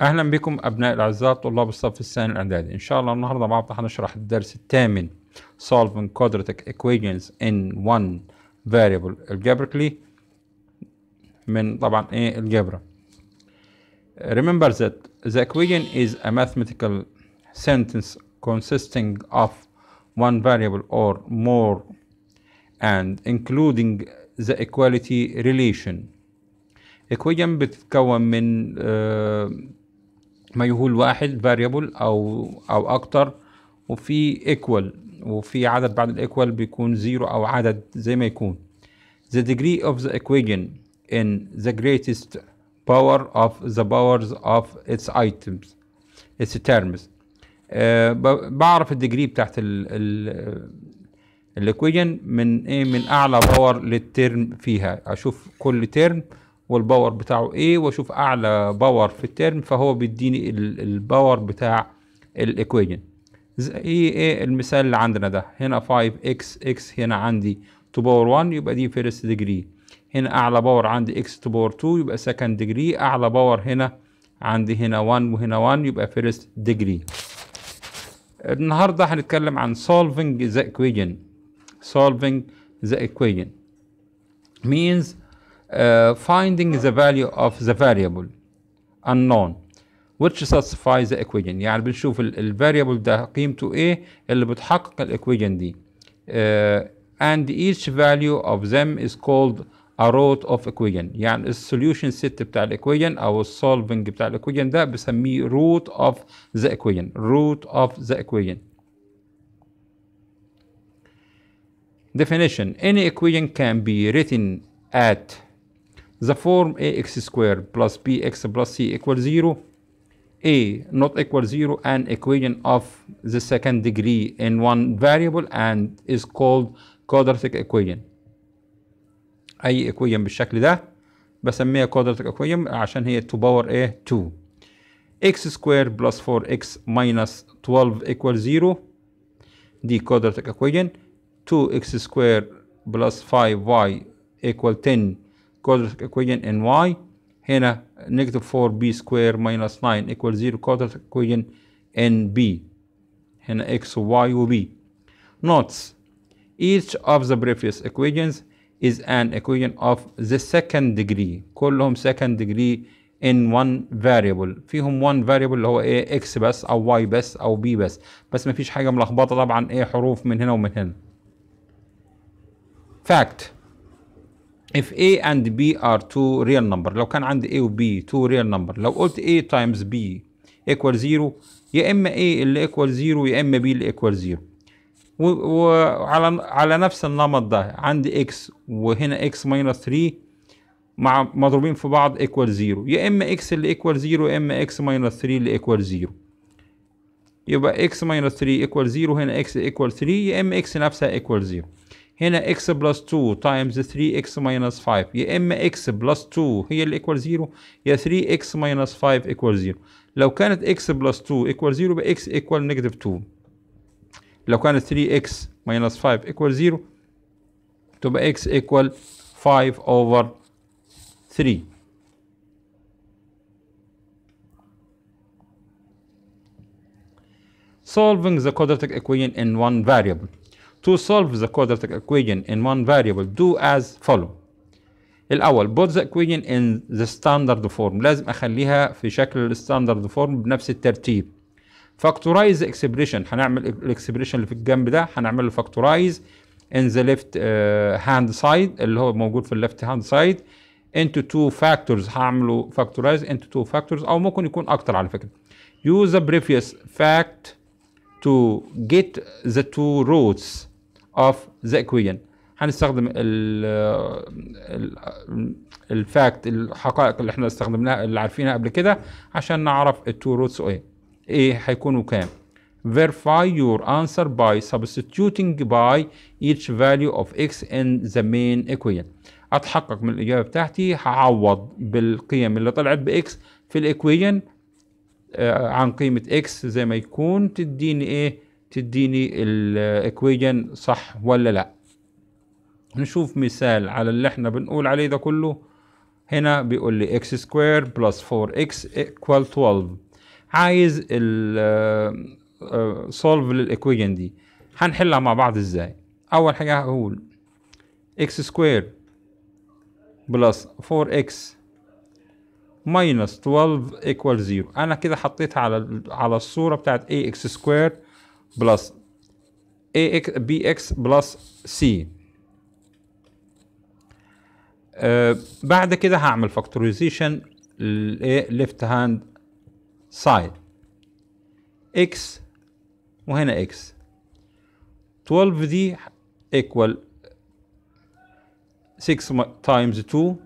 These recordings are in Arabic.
اهلا بكم ابناء الاعزاء طلاب الصف الثاني الاعدادي ان شاء الله النهارده مع بعض هنشرح الدرس الثامن solving quadratic equations in one variable algebraically من طبعا ايه الجبر remember that the equation is a mathematical sentence consisting of one variable or more and including the equality relation equation بتتكون من uh, مجهول واحد فاريبل او او اكتر وفي ايكوال وفي عدد بعد الايكوال بيكون زيرو او عدد زي ما يكون the degree of the equation in the greatest power of the powers of its items its terms أه بعرف الديجري بتاعت الايكويجن من ايه من اعلى باور للترم فيها اشوف كل ترم والباور بتاعه ايه واشوف اعلى باور في الترم فهو بيديني الباور بتاع الايكويجن زي إيه،, ايه المثال اللي عندنا ده هنا 5 اكس اكس هنا عندي 2 باور 1 يبقى دي فيرست ديجري هنا اعلى باور عندي اكس 2 باور 2 يبقى سكند ديجري اعلى باور هنا عندي هنا 1 وهنا 1 يبقى فيرست ديجري النهارده هنتكلم عن solving the equation solving the equation means uh, finding the value of the variable unknown which satisfies the equation يعني بنشوف ال variable ده قيمته ايه اللي بتحقق equation دي uh, and each value of them is called a root of equation يعني solution set بتاع equation او solving بتاع equation ده بسميه root of the equation root of the equation definition any equation can be written at the form ax squared plus bx plus c equals 0 a not equal 0 an equation of the second degree in one variable and is called quadratic equation اي equation بالشكل ده بسميها quadratic equation عشان هي 2 power a 2 x squared plus 4x minus 12 equals 0 the quadratic equation 2x squared plus 5y equal 10 quadratic equation in y هنا negative 4 b square minus 9 equals 0 quadratic equation in b هنا x y وواي b notes each of the previous equations is an equation of the second degree كلهم second degree in one variable فيهم one variable اللي هو ايه x بس او y بس او b بس بس ما فيش حاجه ملخبطه طبعا ايه حروف من هنا ومن هنا fact if A and B are two real number لو كان عندي A و B two real number لو قلت A times B equal zero يا إما A اللي equal zero يا إما B اللي equal zero وعلى على نفس النمط ده عندي X وهنا X minus 3 مع مضروبين في بعض equal zero يا إما X اللي equal zero يا إما X minus 3 اللي equal zero يبقى X minus 3 equal zero هنا X equal 3 يا إما X نفسها equal zero هنا x 2 times 3x minus 5 يا اما x 2 هي اللي equal 0 يا 3x minus 5 equal 0 لو كانت x 2 equal 0 يبقى x equal negative 2 لو كانت 3x minus 5 equal 0 تبقى x equal 5 over 3 solving the quadratic equation in one variable to solve the quadratic equation in one variable do as follow الاول put the equation in the standard form لازم اخليها في شكل standard form بنفس الترتيب فاكتورايز expression هنعمل الاكسبريشن اللي في الجنب ده هنعمل له فاكتورايز in the left uh, hand side اللي هو موجود في left hand side into two factors هعمله factorize into two factors او ممكن يكون اكتر على فكره use the previous fact to get the two roots اوف ذا equation هنستخدم الفاكت الحقائق اللي احنا استخدمناها اللي عارفينها قبل كده عشان نعرف التو روتس ايه ايه هيكونوا كام verify your answer by substituting by each value of x in the main equation اتحقق من الاجابه بتاعتي هعوض بالقيم اللي طلعت باكس في الايكويشن آه، عن قيمه اكس زي ما يكون تديني ايه تديني الاكويجن صح ولا لا نشوف مثال على اللي احنا بنقول عليه ده كله هنا بيقول لي x سكوير بلس 4x equal 12 عايز ال سولف آه، للاكويجن دي هنحلها مع بعض ازاي اول حاجه هقول x سكوير بلس 4x ماينس 12 ايكوال 0 انا كده حطيتها على على الصوره بتاعت ax سكوير بلس اي اكس بي اكس بلس سي آه، بعد كده هعمل فاكتوريزيشن ليفت هاند سايد اكس وهنا اكس 12 دي ايكوال 6 تايمز 2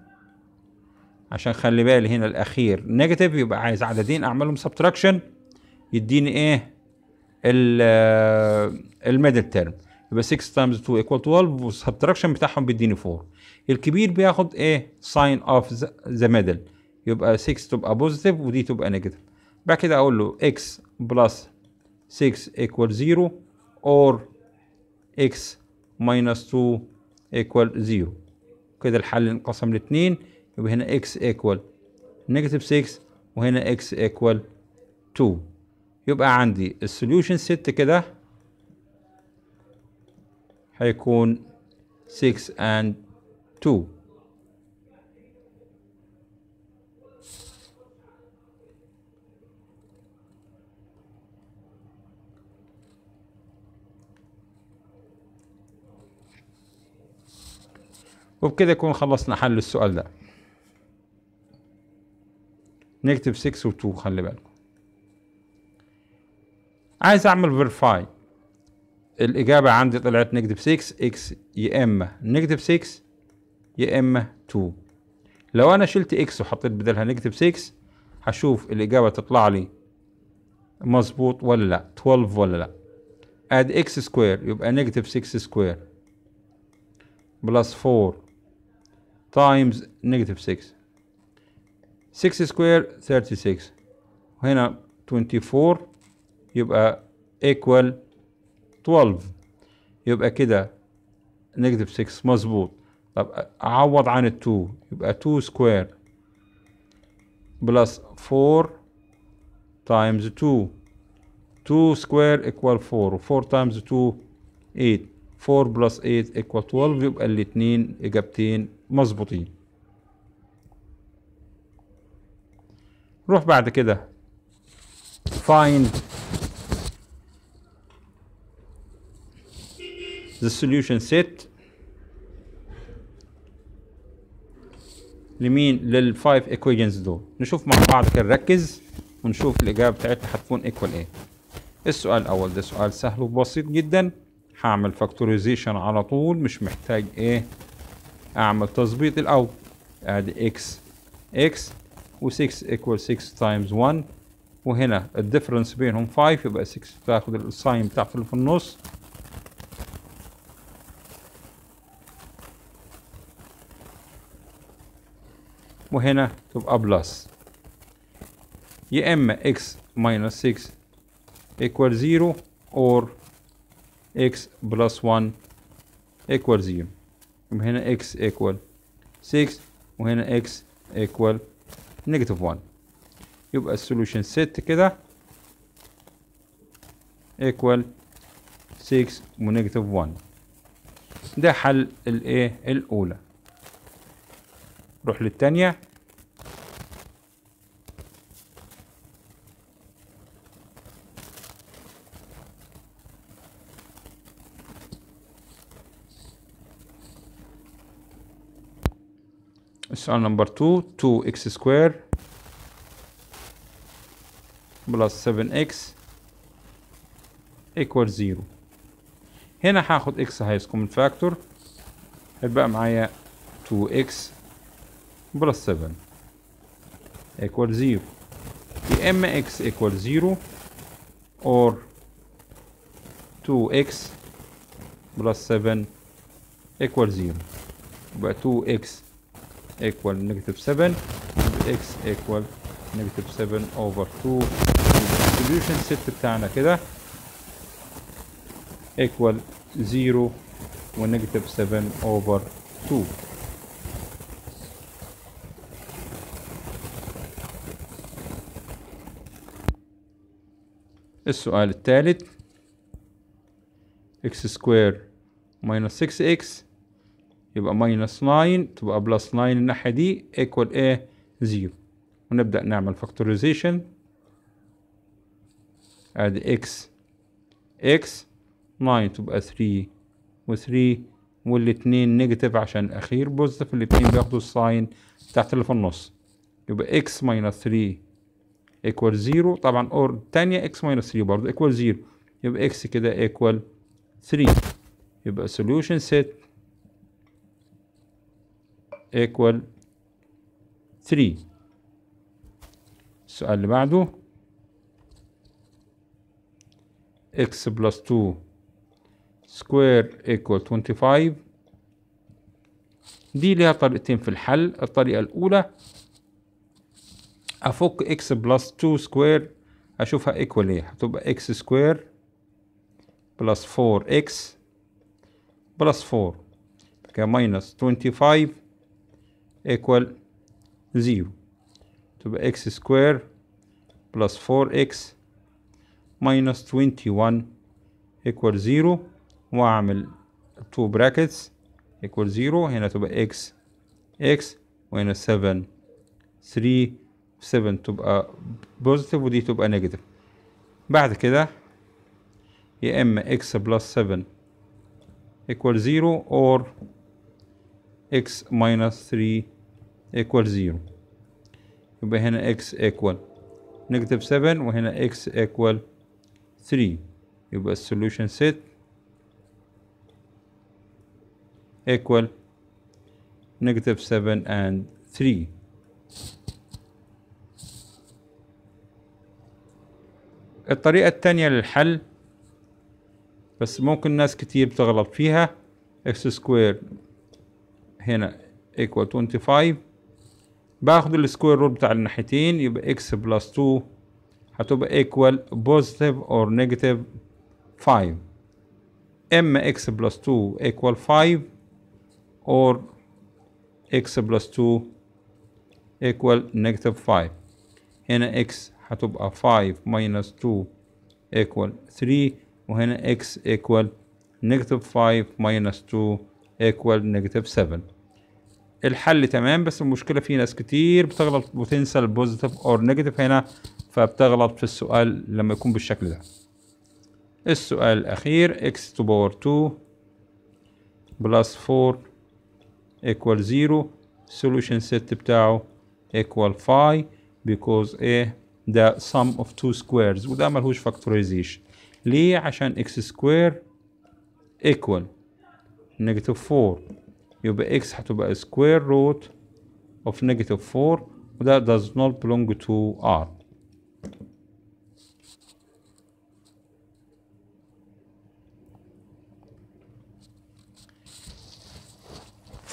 عشان خلي بالي هنا الاخير نيجاتيف يبقى عايز عددين اعملهم سبتراكشن يديني ايه الميدل آه، تيرم يبقى 6 تايمز 2 ايكوال 12 والسبتراكشن بتاعهم بيديني 4 الكبير بياخد ايه ساين اوف ذا ميدل يبقى 6 تبقى بوزيتيف ودي تبقى نيجاتيف بعد كده اقول له x بلس 6 ايكوال 0 or x ماينس 2 ايكوال 0 كده الحل انقسم لاثنين يبقى هنا x ايكوال نيجاتيف 6 وهنا x ايكوال 2 يبقى عندي السوليوشن ست كده هيكون 6 and 2 وبكده يكون خلصنا حل السؤال ده نكتب 6 و 2 خلي بالكم عايز اعمل فيرفاي الاجابه عندي طلعت نيجاتيف 6 اكس يا اما نيجاتيف 6 يا اما 2 لو انا شلت اكس وحطيت بدلها نيجاتيف 6 هشوف الاجابه تطلع لي مظبوط ولا لا 12 ولا لا اد اكس سكوير يبقى نيجاتيف 6 سكوير بلس 4 تايمز نيجاتيف 6 6 سكوير 36 وهنا 24 يبقى equal 12 يبقى كده نكتب 6 مظبوط طب اعوض عن ال 2 يبقى 2 سكوير بلس 4 تايمز 2 2 سكوير ايكوال 4 و 4 تايمز 2 8 4 بلس 8 ايكوال 12 يبقى الاثنين اجابتين مظبوطين نروح بعد كده find the solution set لمين 5 equations دول نشوف مع بعض كده نركز ونشوف الاجابه بتاعتنا هتكون ايكوال ايه السؤال الاول ده سؤال سهل وبسيط جدا هعمل فاكتوريزيشن على طول مش محتاج ايه اعمل تظبيط الاول ادي اكس اكس و6 equal 6 times 1 وهنا الديفرنس بينهم 5 يبقى 6 تاخد الساين بتاعته اللي في النص وهنا تبقى بلس يا اما x minus 6 equal 0 or x plus 1 equal 0 يبقى هنا x equal 6 وهنا x equal negative 1 يبقى السولوشن ست كده equal 6 ونيجاتيف 1 ده حل الايه الاولى روح للتانية السؤال نمبر 2 2 اكس سكوير بلس 7 اكس ايكوال 0 هنا هاخد x هيسكومن فاكتور هيبقى معايا 2 اكس بلس 7 equal 0 يا اما x equal 0 or 2x plus 7 equal 0 يبقى 2x equal negative 7 x equal negative 7 over 2 يبقى السوليوشن سيت بتاعنا كده equal 0 و negative 7 over 2 السؤال الثالث x سكوير ماينس 6 x يبقى ماينس 9 تبقى بلس 9 الناحية دي ايكوال ايه 0 ونبدأ نعمل فاكتوريزيشن ادي x x 9 تبقى 3 و3 والاتنين نيجاتيف عشان الاخير بوزيتيف الاتنين بياخدوا الساين تحت اللي في النص يبقى x ماينس 3 equal 0 طبعا اور الثانيه x minus 3 برضه equal 0 يبقى x كده equal 3 يبقى solution set equal 3 السؤال اللي بعده x plus 2 square equal 25 دي ليها طريقتين في الحل الطريقة الأولى افك اكس بلس 2 سكوير اشوفها ايكوال ايه هتبقى اكس سكوير بلس 4 اكس بلس 4 كده ماينس 25 ايكوال 0 تبقى اكس سكوير بلس 4 اكس ماينس 21 ايكوال 0 واعمل 2 براكتس ايكوال 0 هنا تبقى اكس اكس وهنا 7 3 7 تبقى بوزيتيف ودي تبقى نيجاتيف بعد كده يا اما اكس بلس 7 ايكوال 0 اور x ماينس 3 ايكوال 0 يبقى هنا x ايكوال نيجاتيف 7 وهنا x ايكوال 3 يبقى السوليوشن سيت ايكوال نيجاتيف 7 اند 3 الطريقة الثانية للحل بس ممكن ناس كتير بتغلط فيها اكس سكوير هنا ايكوال 25 باخد السكوير روت بتاع الناحيتين يبقى اكس بلس 2 هتبقى ايكوال بوزيتيف اور نيجاتيف 5 اما اكس بلس 2 ايكوال 5 اور اكس بلس 2 ايكوال نيجاتيف 5 هنا اكس هتبقى 5 minus 2 equal 3 وهنا x equal negative 5 minus 2 equal negative 7 الحل تمام بس المشكلة في ناس كتير بتغلط وتنسى البوزيتيف اور نيجاتيف هنا فبتغلط في السؤال لما يكون بالشكل ده السؤال الأخير x to power 2 plus 4 equal 0 solution set بتاعه equal 5 because A the sum of two squares وده ملهوش فاكتورايزيشن ليه عشان x square equal negative 4 يبقى x هتبقى square root of negative 4 that does not belong to R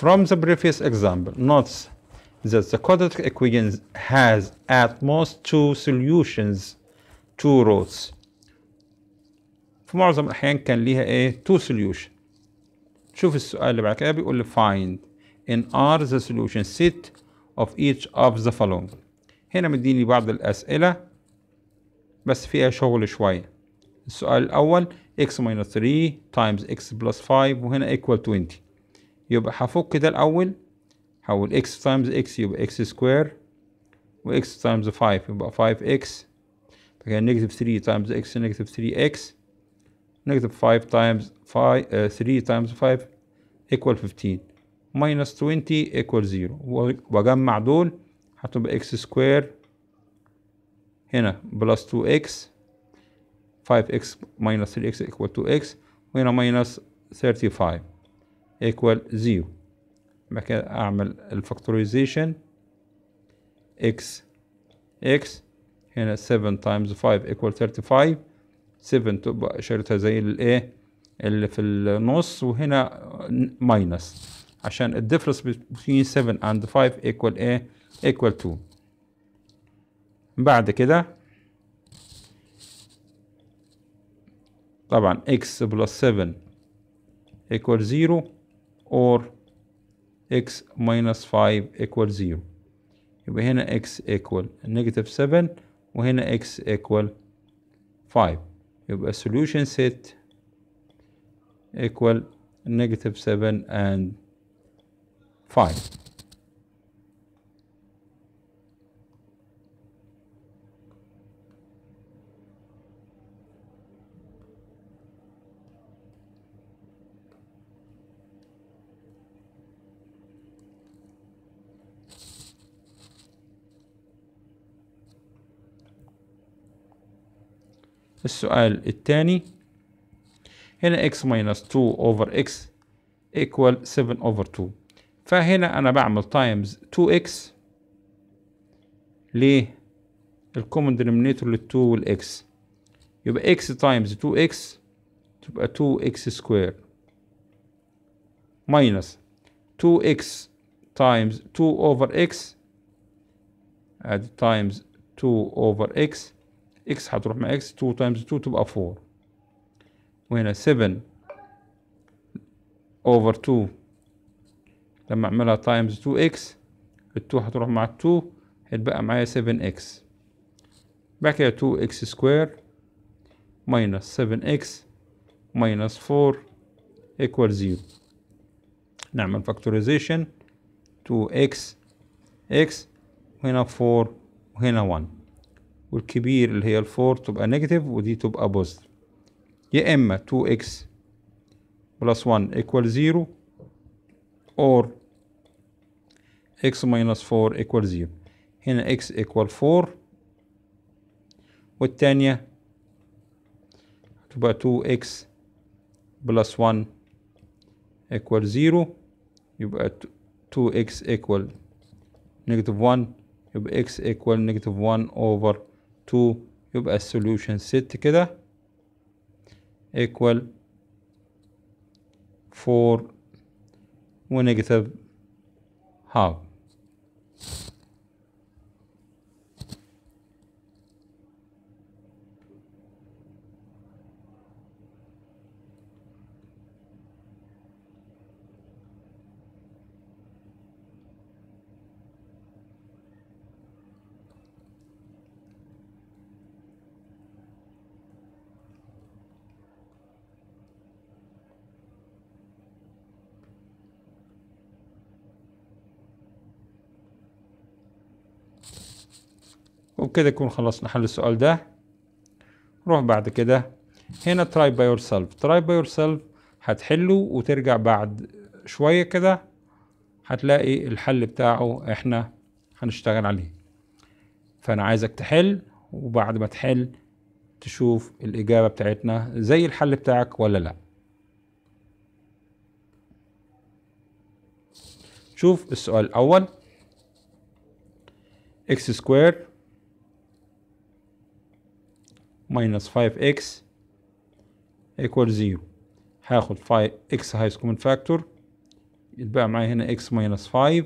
From the previous example, notes that the quadratic equation has at most two solutions two roots. في معظم الأحيان كان ليها إيه two solutions. شوف السؤال اللي بعد كده بيقول لي find in R the solution set of each of the following هنا مديني بعض الأسئلة بس فيها شغل شوية السؤال الأول x minus 3 times x plus 5 وهنا equal 20 يبقى هفك ده الأول حول x times x يبقى x سكوير x times 5 يبقى 5 5x فكان negative 3 times x negative 3 x negative 5 times 5 3 times 5 equal 15 minus 20 equal 0 واجمع دول هتبقى x سكوير هنا plus 2 x 5 x minus 3 x equal 2 x وهنا minus 35 equal 0 بعد كده اعمل الفاكتوريزيشن اكس اكس هنا 7 تايمز 5 ايكوال 35 7 تبقى اشارتها زي الايه اللي في النص وهنا ماينس عشان الديفرنس بين 7 اند 5 ايكوال ايه ايكوال 2 بعد كده طبعا x بلس 7 ايكوال 0 اور x minus 5 equals 0 يبقى هنا x equal negative 7 وهنا x equal 5 يبقى solution set equal negative 7 and 5 السؤال الثاني هنا x minus 2 over x equal 7 over 2 فهنا أنا بعمل times 2x ليه common denominator لل 2 x يبقى x times 2x تبقى 2x square minus 2x times 2 over x add times 2 over x اكس هتروح مع اكس 2 تايمز 2 تبقى 4 وهنا 7 اوفر 2 لما اعملها تايمز 2 اكس ال2 هتروح مع ال2 هيتبقى معايا 7 اكس بعد كده 2 اكس سكوير ماينس 7 اكس ماينس 4 ايكوال 0 نعمل فاكتوريزيشن 2 اكس اكس وهنا 4 وهنا 1 والكبير اللي هي الفور تبقى نيجاتيف ودي تبقى بوزيتيف يا اما 2x بلس 1 equal 0 or x ماينس 4 equal 0 هنا x equal 4 والتانية تبقى 2x بلس 1 equal 0 يبقى 2x equal نيجاتيف 1 يبقى x equal نيجاتيف 1 over 2 يبقى السوليوشن ست كده equal 4 ونيجاتيف half وبكده يكون خلصنا حل السؤال ده روح بعد كده هنا تراي باي يور سيلف تراي باي يور سيلف هتحله وترجع بعد شويه كده هتلاقي الحل بتاعه احنا هنشتغل عليه فانا عايزك تحل وبعد ما تحل تشوف الاجابه بتاعتنا زي الحل بتاعك ولا لا شوف السؤال الاول x سكوير ماينس 5 x ايكوال زيرو هاخد 5 x هايست كومن فاكتور يتبقى معايا هنا x ماينس 5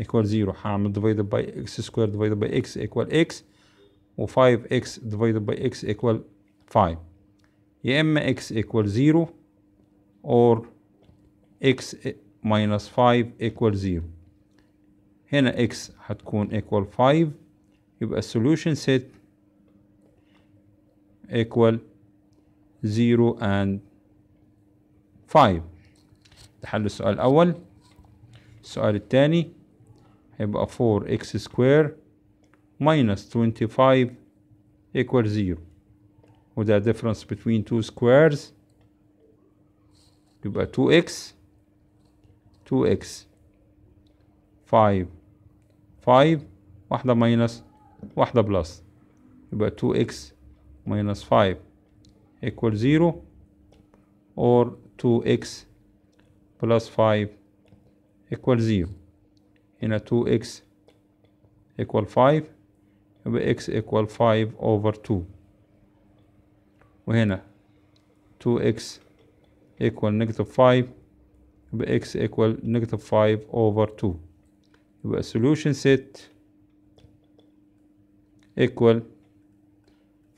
ايكوال زيرو هعمل ديفايدد باي x سكوير ديفايدد باي اكس ايكوال اكس و5 x ديفايدد باي اكس ايكوال 5 يا اما x ايكوال زيرو اور اكس ماينس 5 ايكوال زيرو هنا x هتكون ايكوال 5 يبقى السوليوشن سيت equal 0 and 5 ده حل السؤال الأول السؤال الثاني هيبقى 4x square minus 25 equal 0 وده difference between two squares يبقى 2x 2x 5 5 واحدة minus واحدة plus يبقى 2x minus 5 equals 0 or 2x plus 5 equals 0 In a 2x equal 5 يبقى x equal 5 over 2 وهنا 2x equal negative 5 يبقى x equal negative 5 over 2 يبقى solution set equal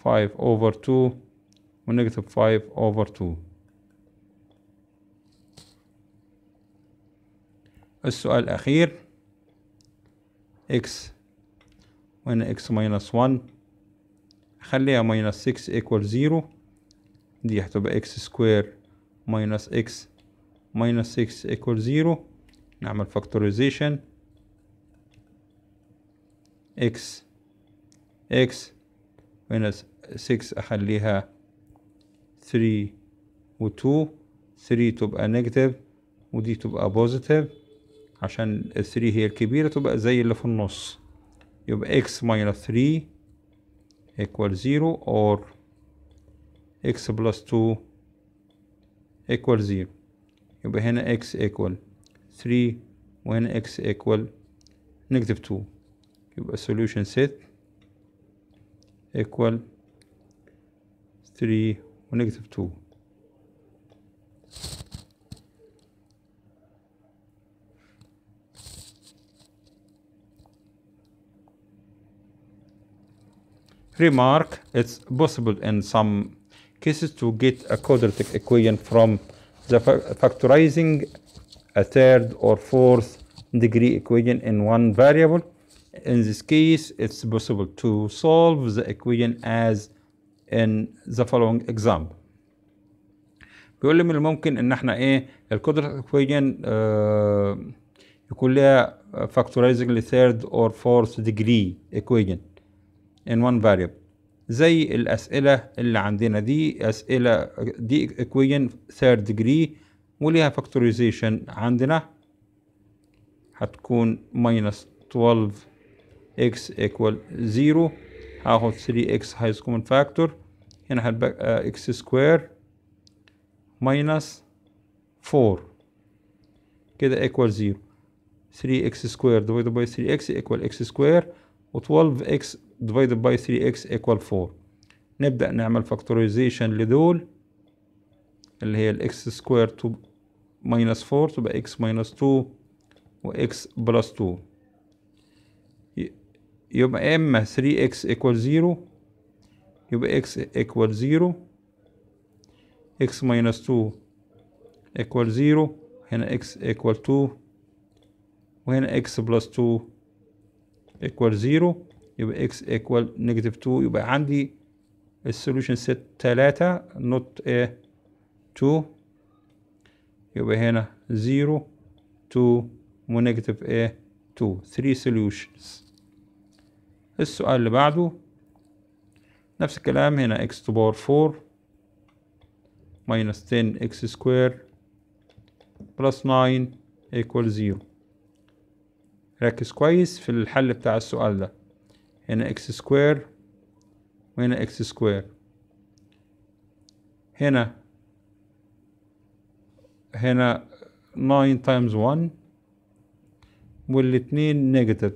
5 over 2 و 5 over 2 السؤال الأخير x وهنا x minus 1 خليها minus 6 equal 0 دي هتبقى x square minus x minus 6 equal 0 نعمل factorization x x minus 6 اخليها 3 و2 3 تبقى نيجاتيف ودي تبقى بوزيتيف عشان 3 هي الكبيرة تبقى زي اللي في النص يبقى x minus 3 equal 0 or x plus 2 equal 0 يبقى هنا x equal 3 وهنا x equal negative 2 يبقى solution set equal 3 3 or negative 2. Remark, it's possible in some cases to get a quadratic equation from the factorizing a third or fourth degree equation in one variable. In this case, it's possible to solve the equation as in the following example بيقول لي من الممكن ان احنا ايه الكودر equation آه يكون لها factorizing لثيرد or fourth degree equation in one variable زي الاسئله اللي عندنا دي اسئله دي equation third degree وليها factorization عندنا هتكون minus 12 x equal 0 هاخد 3 x highest common factor هنا هتبقى اكس سكوير ماينس 4 كده ايكوال زيرو 3 اكس سكوير ديفايد باي 3 اكس ايكوال اكس سكوير و12 اكس ديفايد باي 3 اكس ايكوال 4 نبدأ نعمل فاكتورايزيشن لدول اللي هي الاكس سكوير تو ماينس 4 تبقى اكس ماينس 2 واكس بلس 2 يبقى اما 3 اكس ايكوال 0 يبقى x equal زيرو x minus تو equal زيرو هنا x equal تو وهنا x plus تو equal زيرو يبقى x equal negative تو يبقى عندي السولوشن set تلاتة نوت ايه تو يبقى هنا زيرو تو ونيجاتيف ايه تو ثري سوليوشنز السؤال اللي بعده نفس الكلام هنا x to power 4 minus 10x square plus 9 equal 0 ركز كويس في الحل بتاع السؤال ده هنا x square وهنا x square هنا هنا 9 times 1 والاثنين negative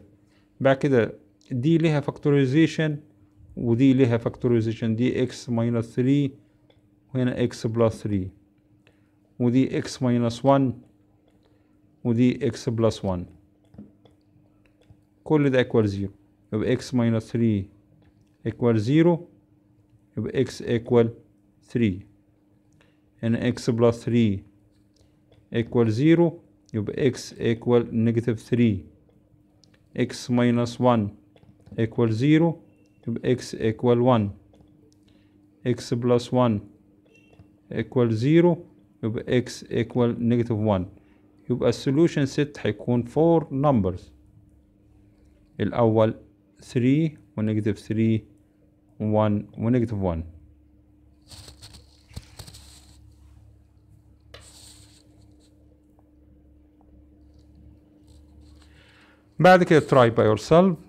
بعد كده دي لها factorization ودي لها فاكتورايزيشن دي اكس ماينس 3 وهنا اكس بلس 3 ودي اكس ماينس 1 ودي اكس بلس 1 كل ده ايكوال 0 يبقى اكس ماينس 3 ايكوال 0 يبقى اكس ايكوال 3 هنا اكس بلس 3 ايكوال 0 يبقى اكس ايكوال نيجاتيف 3 اكس ماينس 1 ايكوال 0 يبقى x equal 1 x plus 1 equal 0 يبقى x equal negative 1 يبقى السولوشن set هيكون 4 numbers الأول 3 و negative 3 1 و negative 1 بعد كده try by yourself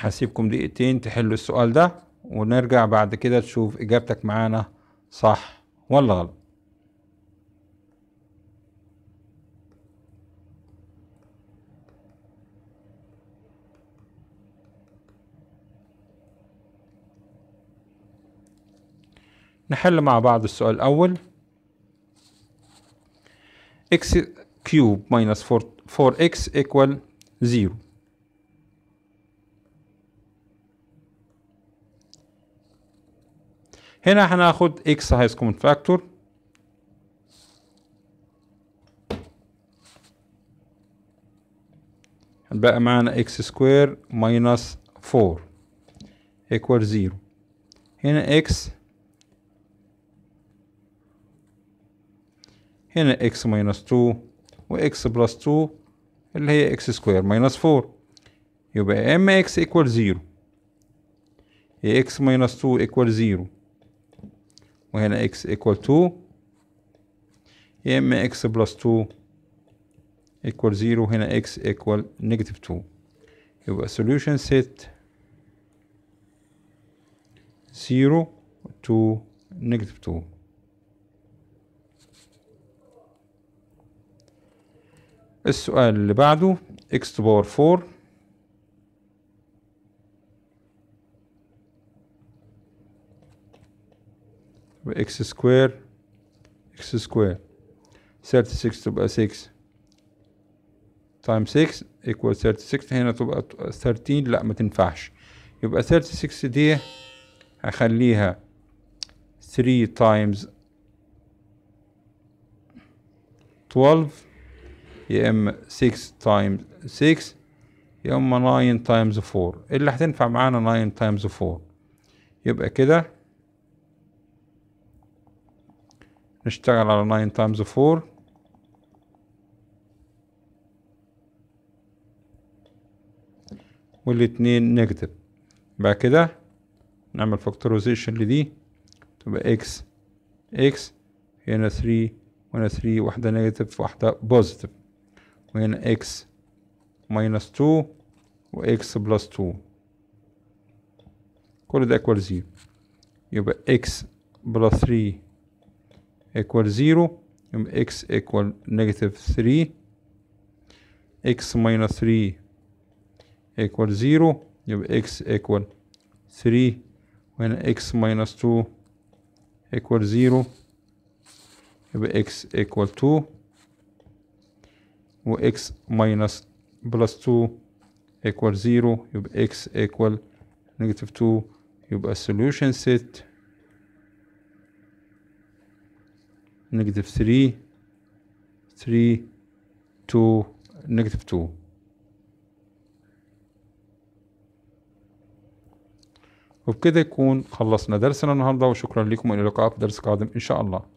هسيبكم دقيقتين تحلوا السؤال ده ونرجع بعد كده تشوف إجابتك معانا صح ولا غلط نحل مع بعض السؤال الأول x كيوب ماينس 4x equal 0 هنا هناخد اكس هايز كومن فاكتور بقى معانا اكس سكوير ماينس فور ايكوال زيرو هنا اكس هنا اكس ماينس تو واكس بلس تو اللي هي اكس سكوير ماينس فور يبقى اما اكس ايكوال زيرو اكس ماينس تو ايكوال زيرو وهنا x equal 2 يا اما x plus 2 equal 0 هنا x equal negative 2 يبقى solution set 0 to negative 2 السؤال اللي بعده x to power 4 x سكوير x سكوير 36 تبقى 6 تايم 6 ايكوال 36 هنا تبقى 13 لا ما تنفعش يبقى 36 دي هخليها 3 تايمز 12 يا اما 6 تايمز 6 يا اما 9 تايمز 4 اللي هتنفع معانا 9 تايمز 4 يبقى كده نشتغل على 9 تايمز 4 والاثنين نكتب بعد كده نعمل فاكتوريزيشن لدي تبقى اكس اكس هنا 3 وهنا 3 واحدة نيجاتيف واحدة بوزيتيف وهنا اكس ماينس 2 واكس بلس 2 كل ده ايكوال زيرو يبقى اكس بلس 3 equal 0 يبقى x equal negative 3 x minus 3 equal 0 يبقى x equal 3 وهنا x minus 2 equal 0 يبقى x equal 2 و x minus plus 2 equal 0 يبقى x equal negative 2 يبقى solution set نكتب 3 3 2 نكتب 2 وبكده يكون خلصنا درسنا النهارده وشكرا لكم والى اللقاء في درس قادم ان شاء الله